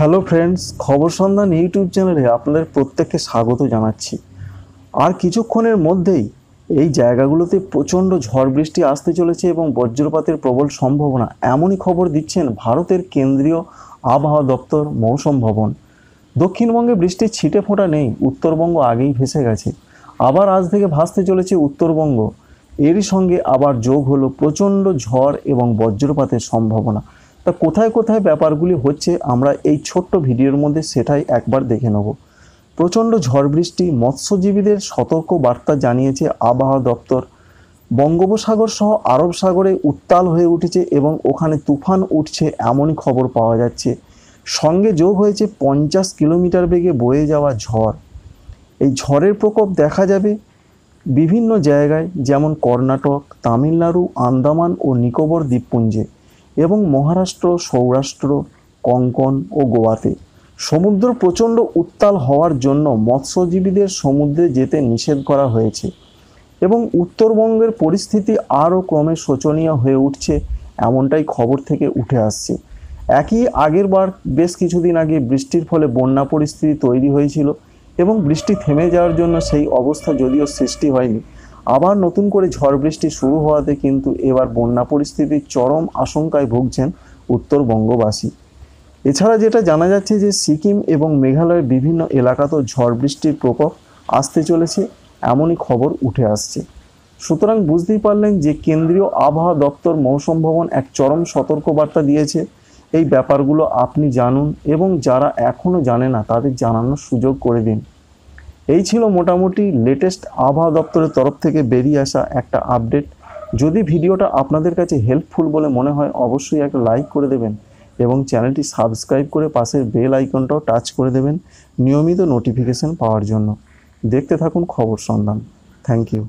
hello friends খবর সন্ধান YouTube চ্যানেলে আপনাদের প্রত্যেককে স্বাগত জানাচ্ছি আর কিছুক্ষণের মধ্যেই এই জায়গাগুলোতে প্রচণ্ড ঝড় বৃষ্টি আসতে চলেছে এবং বজ্রপাতের প্রবল সম্ভাবনা এমনই খবর দিচ্ছেন ভারতের কেন্দ্রীয় আবহাওয়া দপ্তর মৌসুম ভবন দক্ষিণবঙ্গে বৃষ্টির ছিটে ফোঁটা নেই উত্তরবঙ্গ আগেই ভেসে গেছে আবার আজ থেকে ভাসতে চলেছে উত্তরবঙ্গ এরই সঙ্গে আবার যোগ হলো প্রচণ্ড ঝড় এবং বজ্রপাতের সম্ভাবনা তা কোথায় কোথায় ব্যাপারগুলি হচ্ছে আমরা এই ছোট্ট ভিডিওর মধ্যে সেটাই একবার দেখে নেব প্রচণ্ড ঝড় বৃষ্টি মৎস্যজীবীদের সতর্ক বার্তা জানিয়েছে আবহাওয়া দপ্তর বঙ্গোপসাগর সহ আরব সাগরে উত্তাল হয়ে উঠেছে এবং ওখানে তুফান উঠছে এমনই খবর পাওয়া যাচ্ছে সঙ্গে যোগ হয়েছে পঞ্চাশ কিলোমিটার বেগে বয়ে যাওয়া ঝড় এই ঝড়ের প্রকোপ দেখা যাবে বিভিন্ন জায়গায় যেমন কর্ণাটক তামিলনাড়ু আন্দামান ও নিকোবর দ্বীপপুঞ্জে এবং মহারাষ্ট্র সৌরাষ্ট্র কঙ্কন ও গোয়াতে সমুদ্র প্রচণ্ড উত্তাল হওয়ার জন্য মৎস্যজীবীদের সমুদ্রে যেতে নিষেধ করা হয়েছে এবং উত্তরবঙ্গের পরিস্থিতি আরও ক্রমে শোচনীয় হয়ে উঠছে এমনটাই খবর থেকে উঠে আসছে একই আগের বার বেশ কিছুদিন আগে বৃষ্টির ফলে বন্যা পরিস্থিতি তৈরি হয়েছিল এবং বৃষ্টি থেমে যাওয়ার জন্য সেই অবস্থা যদিও সৃষ্টি হয়নি আবার নতুন করে ঝড় বৃষ্টি শুরু হওয়াতে কিন্তু এবার বন্যা পরিস্থিতির চরম আশঙ্কায় ভুগছেন উত্তরবঙ্গবাসী এছাড়া যেটা জানা যাচ্ছে যে সিকিম এবং মেঘালয়ের বিভিন্ন এলাকাতেও ঝড় বৃষ্টির প্রকোপ আসতে চলেছে এমনই খবর উঠে আসছে সুতরাং বুঝতেই পারলেন যে কেন্দ্রীয় আবহাওয়া দপ্তর মৌসুম ভবন এক চরম সতর্কবার্তা দিয়েছে এই ব্যাপারগুলো আপনি জানুন এবং যারা এখনও জানে না তাদের জানানোর সুযোগ করে দিন এই ছিল মোটামুটি লেটেস্ট আবহাওয়া দপ্তরের তরফ থেকে বেরিয়ে আসা একটা আপডেট যদি ভিডিওটা আপনাদের কাছে হেল্পফুল বলে মনে হয় অবশ্যই একটা লাইক করে দেবেন এবং চ্যানেলটি সাবস্ক্রাইব করে পাশের বেল আইকনটাও টাচ করে দেবেন নিয়মিত নোটিফিকেশন পাওয়ার জন্য দেখতে থাকুন খবর সন্ধান থ্যাংক ইউ